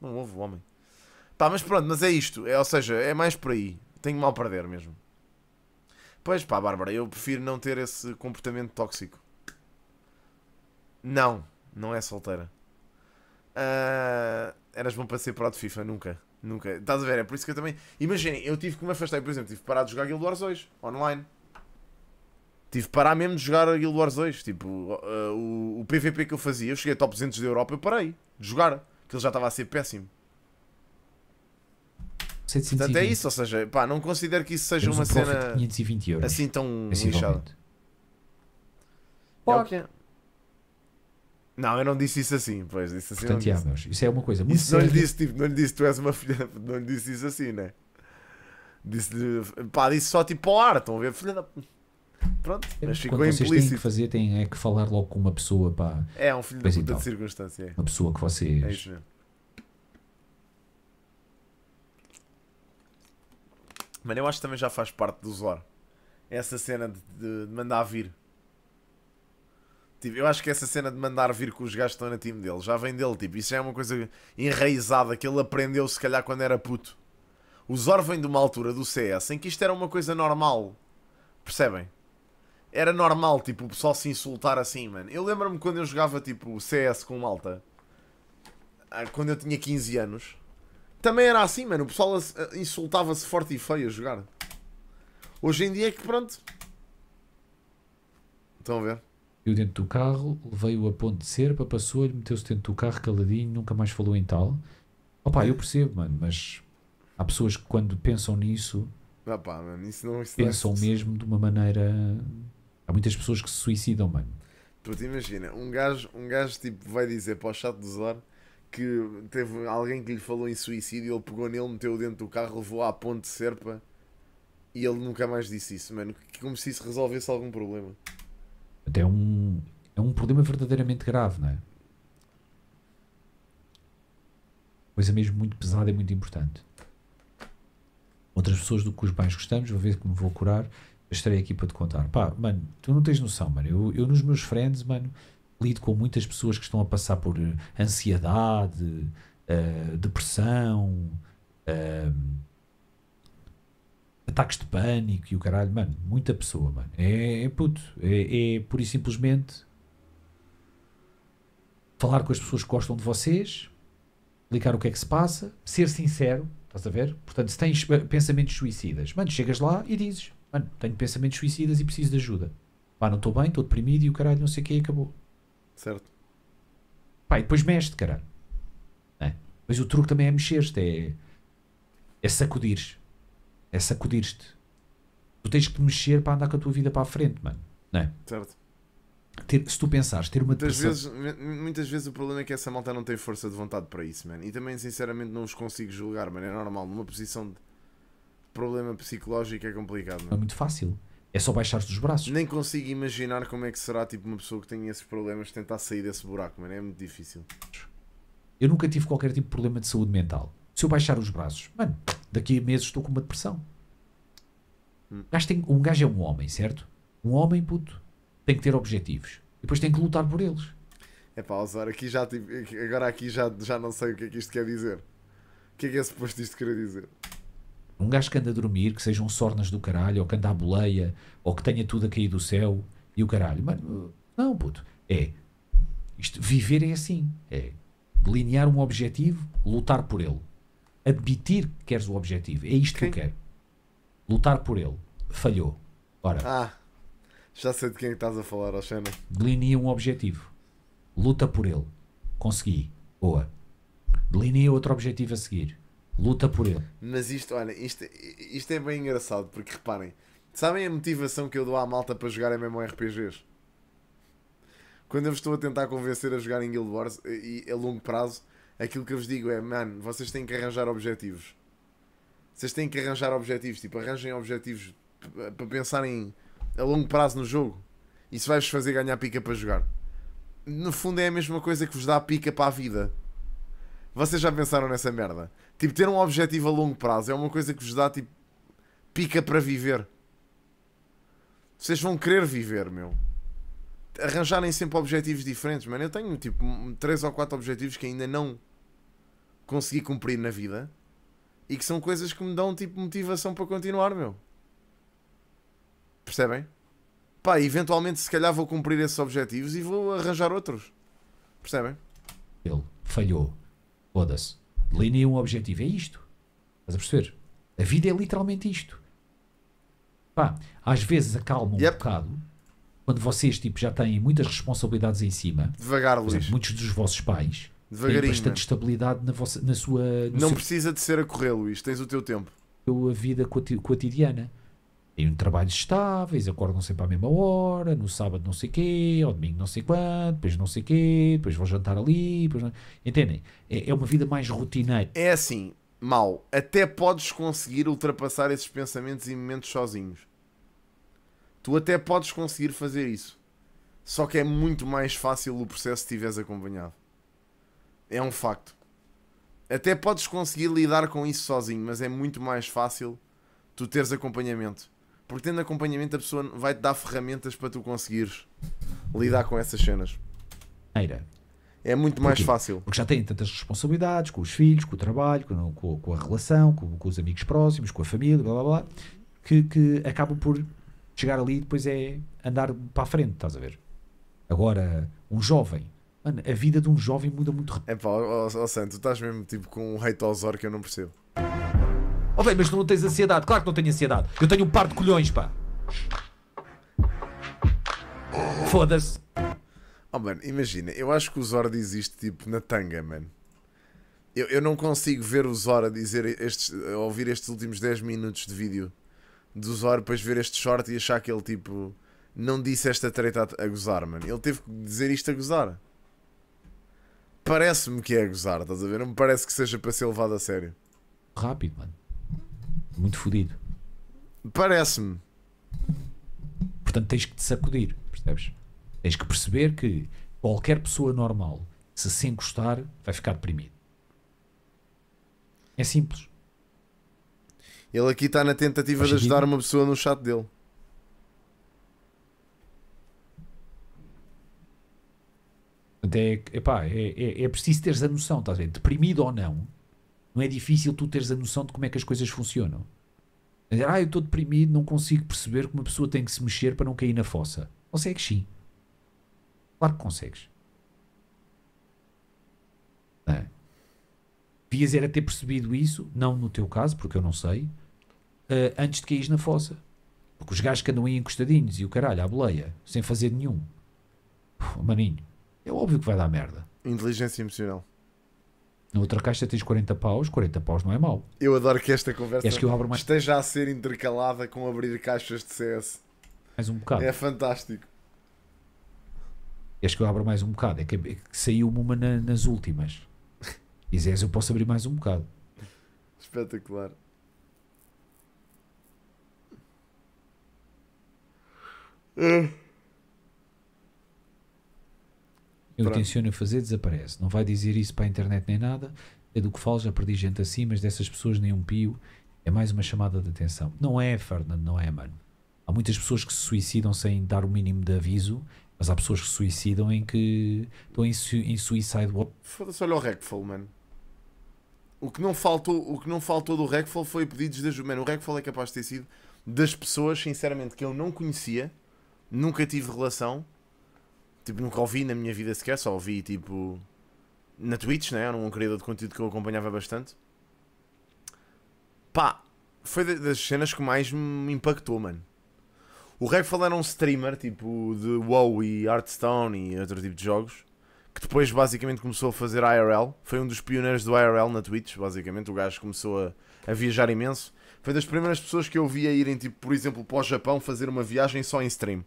Não houve homem. Pá, mas pronto, mas é isto. É, ou seja, é mais por aí. Tenho mal perder mesmo. Pois pá, Bárbara, eu prefiro não ter esse comportamento tóxico. Não, não é solteira. Uh, eras bom para ser pro de FIFA, nunca. Nunca. Estás a ver? É por isso que eu também. Imaginem, eu tive que me afastar, por exemplo, tive parado de jogar Guild Wars hoje, online. Tive que parar mesmo de jogar Guild Wars 2. Tipo, uh, o, o, PVP que eu fazia, eu cheguei a top 200 da Europa, eu parei de jogar. Que já estava a ser péssimo. 720. Portanto, é isso, ou seja, pá, não considero que isso seja Temos uma um cena 520 euros, assim tão lixada. É o que é. Não, eu não disse isso assim, pois assim disse assim. Portanto, não disse. isso é uma coisa muito isso Não lhe disse, tipo, não lhe disse tu és uma filha, não lhe disse isso assim, né? disse pá, disse só tipo ao ar, estão a ver, filha da. Pronto, é, mas ficou Quando vocês têm que fazer, têm é que falar logo com uma pessoa, pá. É um filho da puta então. de circunstância. É. Uma pessoa que vocês. É isso mesmo. Mano, eu acho que também já faz parte do Zor. Essa cena de, de, de mandar vir. Tipo, eu acho que essa cena de mandar vir com os gajos que estão na time dele já vem dele. Tipo, isso já é uma coisa enraizada que ele aprendeu se calhar quando era puto. O Zor vem de uma altura do CS em que isto era uma coisa normal. Percebem? era normal, tipo, o pessoal se insultar assim, mano. Eu lembro-me quando eu jogava, tipo, CS com malta, ah, quando eu tinha 15 anos, também era assim, mano. O pessoal insultava-se forte e feio a jogar. Hoje em dia é que, pronto. Estão a ver? Eu dentro do carro, levei-o a ponto de serpa, passou-lhe, meteu-se dentro do carro caladinho, nunca mais falou em tal. Opa, eu é. percebo, mano, mas há pessoas que quando pensam nisso. Opa, ah mano, isso não, isso pensam não é... mesmo de uma maneira Há muitas pessoas que se suicidam, mano. Tu te imagina, um gajo, um gajo tipo, vai dizer para o chato do Zor que teve alguém que lhe falou em suicídio, ele pegou nele, meteu-o dentro do carro, levou à ponte de Serpa e ele nunca mais disse isso, mano. Como se isso resolvesse algum problema. Até é um, é um problema verdadeiramente grave, não é? Coisa mesmo muito pesada e muito importante. Outras pessoas do que os mais gostamos, vou ver que me vou curar estarei aqui para te contar. Pá, mano, tu não tens noção, mano. Eu, eu nos meus friends, mano, lido com muitas pessoas que estão a passar por eh, ansiedade, uh, depressão, uh, ataques de pânico e o caralho, mano, muita pessoa, mano. É, é puto. É, é pura e simplesmente falar com as pessoas que gostam de vocês, explicar o que é que se passa, ser sincero, estás a ver? Portanto, se tens pensamentos suicidas, mano, chegas lá e dizes mano, tenho pensamentos suicidas e preciso de ajuda. Pá, não estou bem, estou deprimido e o caralho não sei o que e acabou. Certo. Pá, e depois mexe-te, caralho. É. Mas o truque também é mexer-te, é, é te É sacudir-te. Tu tens que te mexer para andar com a tua vida para a frente, mano. Não é? Certo. Ter, se tu pensares, ter uma depressão... muitas vezes Muitas vezes o problema é que essa malta não tem força de vontade para isso, mano. E também, sinceramente, não os consigo julgar, mano. É normal, numa posição de problema psicológico é complicado. Não? É? é muito fácil. É só baixar-te os braços. Nem consigo imaginar como é que será tipo uma pessoa que tem esses problemas tentar sair desse buraco, mano. É muito difícil. Eu nunca tive qualquer tipo de problema de saúde mental. Se eu baixar os braços, mano, daqui a meses estou com uma depressão. Hum. Um gajo é um homem, certo? Um homem, puto, tem que ter objetivos. E depois tem que lutar por eles. É pá, Osar, aqui já, tipo, agora aqui já, já não sei o que é que isto quer dizer. O que é que é suposto isto querer dizer? Um gajo que anda a dormir, que sejam sornas do caralho, ou que anda à boleia, ou que tenha tudo a cair do céu e o caralho. Mano, não, puto. É. Isto, viver é assim. É delinear um objetivo, lutar por ele. Admitir que queres o objetivo. É isto quem? que eu quero. Lutar por ele. Falhou. Ora. Ah, já sei de quem é estás a falar, Oxana Delineia um objetivo. Luta por ele. Consegui. Boa. Delineia outro objetivo a seguir. Luta por ele. Mas isto, olha, isto, isto é bem engraçado, porque reparem, sabem a motivação que eu dou à malta para jogar MMORPGs? Quando eu estou a tentar convencer a jogar em Guild Wars e a longo prazo, aquilo que eu vos digo é, mano, vocês têm que arranjar objetivos. Vocês têm que arranjar objetivos, tipo, arranjem objetivos para pensarem a longo prazo no jogo. Isso vai-vos fazer ganhar pica para jogar. No fundo é a mesma coisa que vos dá pica para a vida. Vocês já pensaram nessa merda? Tipo, ter um objetivo a longo prazo é uma coisa que vos dá, tipo, pica para viver. Vocês vão querer viver, meu. Arranjarem sempre objetivos diferentes, mano. Eu tenho, tipo, três ou quatro objetivos que ainda não consegui cumprir na vida e que são coisas que me dão, tipo, motivação para continuar, meu. Percebem? Pá, eventualmente, se calhar, vou cumprir esses objetivos e vou arranjar outros. Percebem? Ele falhou. Foda-se. Delineia é um objetivo. É isto. Estás a perceber? A vida é literalmente isto. Pá, às vezes acalma um bocado quando vocês tipo, já têm muitas responsabilidades em cima. Devagar, Luís. Exemplo, muitos dos vossos pais têm bastante né? estabilidade na, vossa, na sua. Não seu... precisa de ser a correr, Luís. Tens o teu tempo. A vida cotidiana. Têm trabalhos estáveis, acordam sempre à mesma hora, no sábado não sei quê, ao domingo não sei quanto, depois não sei quê, depois vão jantar ali, não... entendem? É, é uma vida mais rotineira. É assim, mal, até podes conseguir ultrapassar esses pensamentos e momentos sozinhos. Tu até podes conseguir fazer isso. Só que é muito mais fácil o processo se estiveres acompanhado. É um facto. Até podes conseguir lidar com isso sozinho, mas é muito mais fácil tu teres acompanhamento. Porque tendo acompanhamento, a pessoa vai-te dar ferramentas para tu conseguires lidar com essas cenas. Eira. É muito mais Porquê? fácil. Porque já tem tantas responsabilidades com os filhos, com o trabalho, com, com, com a relação, com, com, os amigos próximos, com a família, blá blá blá, que, que acaba por chegar ali e depois é andar para a frente, estás a ver? Agora, um jovem. Mano, a vida de um jovem muda muito rápido. É pá, ó, Santo, tu estás mesmo tipo com um hate aos que eu não percebo. Oh, bem, mas tu não tens ansiedade. Claro que não tenho ansiedade. Eu tenho um par de colhões, pá. Foda-se. Oh, mano, imagina. Eu acho que o diz isto, tipo, na tanga, mano. Eu, eu não consigo ver o Zora dizer estes, ouvir estes últimos 10 minutos de vídeo do Zora depois ver este short e achar que ele tipo não disse esta treta a, a gozar, mano. Ele teve que dizer isto a gozar. Parece-me que é a gozar, estás a ver? Não me parece que seja para ser levado a sério. Rápido, mano muito fodido. Parece-me. Portanto, tens que te sacudir, percebes? Tens que perceber que qualquer pessoa normal, se se encostar, vai ficar deprimido. É simples. Ele aqui está na tentativa de ajudar uma pessoa no chat dele. É, epá, é, é, é preciso teres a noção, estás a ver? Deprimido ou não, não é difícil tu teres a noção de como é que as coisas funcionam. Ah, eu estou deprimido, não consigo perceber que uma pessoa tem que se mexer para não cair na fossa. Consegues sim. Claro que consegues. é? Devias era ter percebido isso, não no teu caso, porque eu não sei, uh, antes de cair na fossa. Porque os gajos que andam aí encostadinhos e o caralho, à boleia, sem fazer nenhum. Uf, maninho, é óbvio que vai dar merda. Inteligência emocional. Na outra caixa tens 40 paus, 40 paus não é mau. Eu adoro que esta conversa que mais... esteja a ser intercalada com abrir caixas de CS. Mais um bocado. É fantástico. Acho que eu abro mais um bocado? É, é que, saiu-me uma na, nas últimas. Dizes, eu posso abrir mais um bocado. Espetacular. Uh. eu Pronto. tenciono fazer, desaparece. Não vai dizer isso para a internet nem nada. É do que falo, já perdi gente assim, mas dessas pessoas nem um pio. É mais uma chamada de atenção. Não é, Fernando, não é, mano. Há muitas pessoas que se suicidam sem dar o mínimo de aviso, mas há pessoas que se suicidam em que estão em, su em suicide watch. Foda-se, olha o Recfall, mano. O que não faltou, o que não faltou do Recfall foi pedidos de ajuda. Mano, o Recfall é capaz de ter sido das pessoas, sinceramente, que eu não conhecia, nunca tive relação Tipo, nunca ouvi na minha vida sequer, só ouvi tipo na Twitch, né? Era um criador de conteúdo que eu acompanhava bastante. Pá, foi das cenas que mais me impactou, mano. O Redfall era um streamer tipo de WoW e Hearthstone e outro tipo de jogos que depois basicamente começou a fazer IRL. Foi um dos pioneiros do IRL na Twitch, basicamente. O gajo começou a, a viajar imenso. Foi das primeiras pessoas que eu via irem, tipo, por exemplo, para o Japão fazer uma viagem só em stream.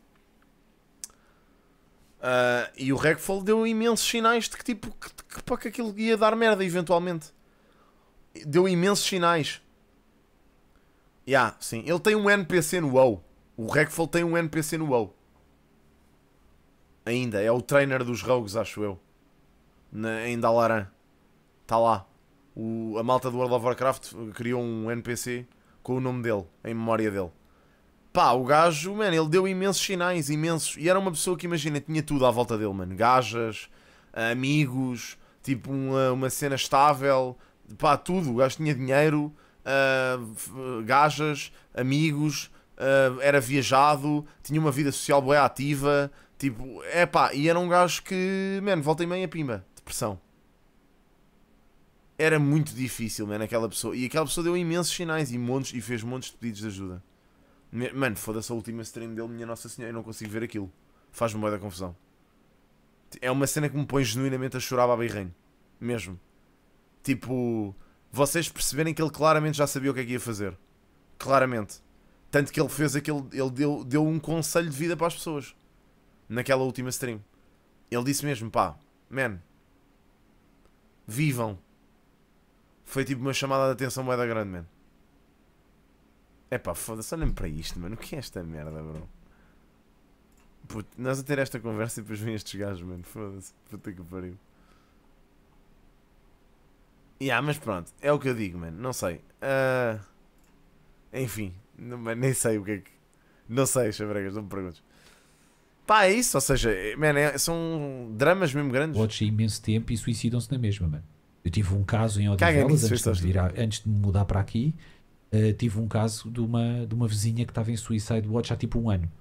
Uh, e o Redfall deu imensos sinais de que tipo que, que, que aquilo ia dar merda eventualmente. Deu imensos sinais. Ya, yeah, sim. Ele tem um NPC no WoW. O Redfall tem um NPC no WoW. Ainda. É o trainer dos rogues, acho eu. Na, em Dalaran. Está lá. O, a malta do World of Warcraft criou um NPC com o nome dele, em memória dele pá, o gajo, mano, ele deu imensos sinais, imensos. E era uma pessoa que, imagina, tinha tudo à volta dele, mano. Gajas, amigos, tipo uma, ah, uma cena estável, pá, tudo. O gajo tinha dinheiro, uh, gajas, amigos, uh, era viajado, tinha uma vida social boa ativa. Tipo, é pá, e era um gajo que, mano, volta e meia pimba, depressão. Era muito difícil, mano, aquela pessoa. E aquela pessoa deu imensos sinais e, montes, e fez montes de pedidos de ajuda. Mano, foda-se a última stream dele, minha Nossa Senhora, eu não consigo ver aquilo. Faz-me boa da confusão. É uma cena que me põe genuinamente a chorar baba e reino. Mesmo. Tipo, vocês perceberem que ele claramente já sabia o que é que ia fazer. Claramente. Tanto que ele fez aquele. Ele deu, deu um conselho de vida para as pessoas. Naquela última stream. Ele disse mesmo, pá, man. Vivam. Foi tipo uma chamada de atenção moeda grande, man. É pá, foda-se, olhem para isto, mano. O que é esta merda, bro? Puta, nós a ter esta conversa e depois vêm estes gajos, mano. Foda-se, puta que pariu. Yeah, mas pronto, é o que eu digo, mano. Não sei. Uh... Enfim, não, man, nem sei o que é que. Não sei, Xabregas, não me perguntes. Pá, é isso, ou seja, é, man, é, são dramas mesmo grandes. Watch imenso tempo e suicidam-se na mesma, mano. Eu tive um caso em Odivelas antes, de antes de me mudar para aqui Uh, tive um caso de uma, de uma vizinha que estava em suicide watch há tipo um ano.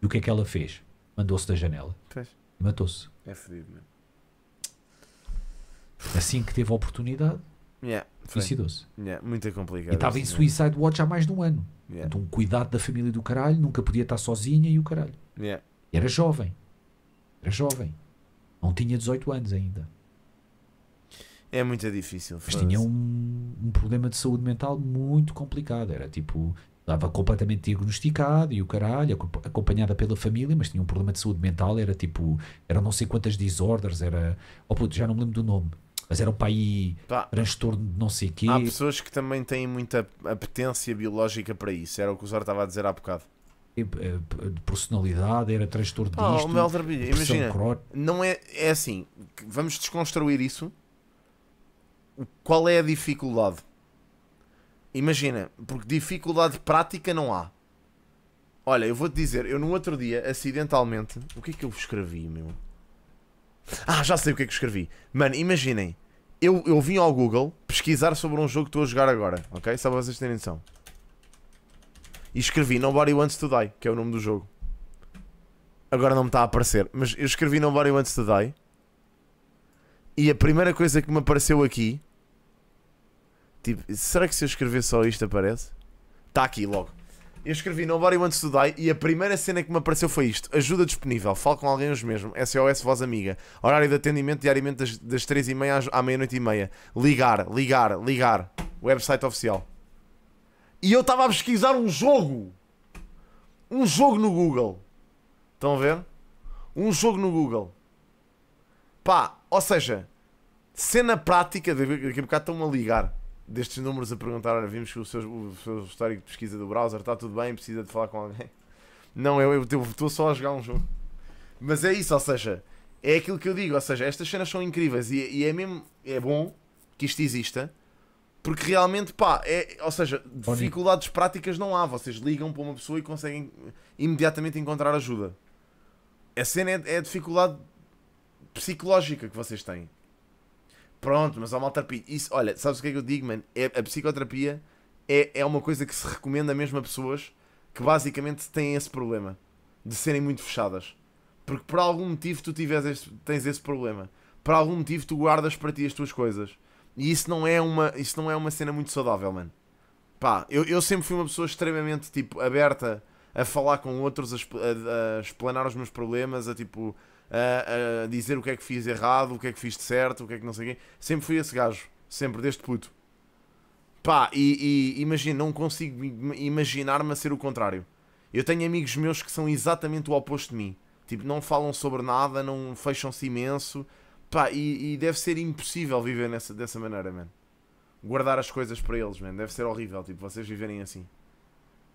E o que é que ela fez? Mandou-se da janela. E matou-se. É fedido mesmo. Assim que teve a oportunidade, yeah, suicidou-se. Yeah, muito complicado. E estava em assim suicide watch há mais de um ano. Yeah. Então, um cuidado da família do caralho, nunca podia estar sozinha e o caralho. Yeah. era jovem. Era jovem. Não tinha 18 anos ainda. É muito difícil. Mas tinha um um problema de saúde mental muito complicado. Era tipo, estava completamente diagnosticado e o caralho, acompanhada pela família, mas tinha um problema de saúde mental. Era tipo, era não sei quantas disorders, era. Oh puto, já não me lembro do nome. Mas era um pai Pá. transtorno de não sei quê. Há pessoas que também têm muita apetência biológica para isso. Era o que o Zor estava a dizer há bocado eh, de personalidade, era transtorno oh, disto, imagina, não é, é assim, vamos desconstruir isso qual é a dificuldade? Imagina, porque dificuldade prática não há. Olha, eu vou-te dizer, eu no outro dia, acidentalmente, o que é que eu escrevi, meu? Ah, já sei o que é que escrevi. Mano, imaginem, eu, eu vim ao Google pesquisar sobre um jogo que estou a jogar agora, ok? Só para vocês terem noção. E escrevi Nobody Wants to Die, que é o nome do jogo. Agora não me está a aparecer, mas eu escrevi Nobody Wants to Die. E a primeira coisa que me apareceu aqui Tipo, será que se eu escrever só isto aparece? Está aqui logo. Eu escrevi Nobody Wants to Die e a primeira cena que me apareceu foi isto: ajuda disponível, falo com alguém hoje mesmo, SOS Voz Amiga, horário de atendimento diariamente das, 3h30 à meia-noite e meia, ligar, ligar, ligar, website oficial. E eu estava a pesquisar um jogo, um jogo no Google. Estão a ver? Um jogo no Google. Pá, ou seja, cena prática, daqui a bocado estão-me a ligar destes números a perguntar: olha, vimos que o seu, o seu histórico de pesquisa do browser está tudo bem, precisa de falar com alguém. Não, eu estou só a jogar um jogo. Mas é isso, ou seja, é aquilo que eu digo, ou seja, estas cenas são incríveis e, e é mesmo é bom que isto exista. Porque realmente, pá, é, ou seja, dificuldades práticas não há. Vocês ligam para uma pessoa e conseguem imediatamente encontrar ajuda. A cena é, é a dificuldade psicológica que vocês têm. Pronto, mas há é malterapia. Isso, olha, sabes o que é que eu digo, mano? É, a psicoterapia é, é uma coisa que se recomenda mesmo a pessoas que basicamente têm esse problema de serem muito fechadas. Porque por algum motivo tu tives este, tens esse problema. Por algum motivo tu guardas para ti as tuas coisas. E isso não é uma, isso não é uma cena muito saudável, mano. Pá, eu, eu sempre fui uma pessoa extremamente, tipo, aberta a falar com outros, a, a, a explanar os meus problemas, a tipo a, a, dizer o que é que fiz errado, o que é que fiz de certo, o que é que não sei o quê. Sempre fui esse gajo, sempre, deste puto. Pá, e, e imagina, não consigo imaginar-me a ser o contrário. Eu tenho amigos meus que são exatamente o oposto de mim. Tipo, não falam sobre nada, não fecham-se imenso. Pá, e, e, deve ser impossível viver nessa, dessa maneira, mano. Guardar as coisas para eles, mano. Deve ser horrível, tipo, vocês viverem assim.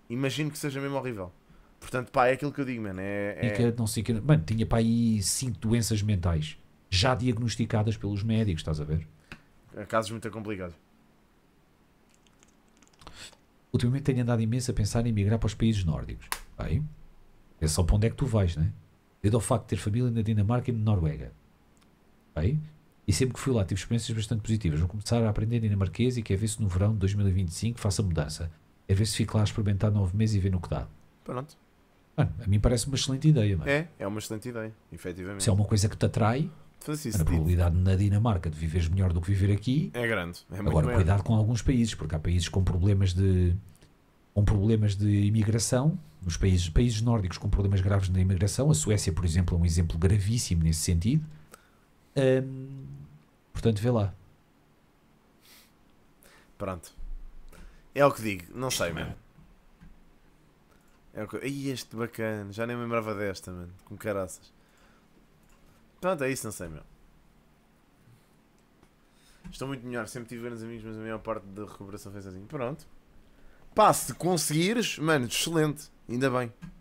Imagino que seja mesmo horrível. Portanto, pá, é aquilo que eu digo, mano. É, é... Que, não sei que. Mano, tinha pá aí 5 doenças mentais já diagnosticadas pelos médicos, estás a ver? É casos muito complicados. Ultimamente tenho andado imenso a pensar em migrar para os países nórdicos. Bem, tá é só para onde é que tu vais, né? Devido ao facto de ter família na Dinamarca e na Noruega. Tá aí e sempre que fui lá tive experiências bastante positivas. Vou começar a aprender dinamarquês e quer ver se no verão de 2025 faça mudança. É ver se fico lá a experimentar nove meses e ver no que dá. Pronto. Mano, a mim parece uma excelente ideia. Mano. É, é uma excelente ideia, efetivamente. Se é uma coisa que te atrai, a tipo. probabilidade na Dinamarca de viveres melhor do que viver aqui é grande. É agora, cuidado com alguns países, porque há países com problemas de com problemas de imigração, nos países, países nórdicos com problemas graves na imigração, a Suécia, por exemplo, é um exemplo gravíssimo nesse sentido. Hum, portanto, vê lá. Pronto. É o que digo, não sei mesmo. É uma este bacana. Já nem me lembrava desta, mano. Com caraças. Pronto, é isso, não sei, meu. Estou muito melhor. Sempre tive grandes amigos, mas a maior parte da recuperação foi assim Pronto. Pá, se conseguires, mano, excelente. Ainda bem.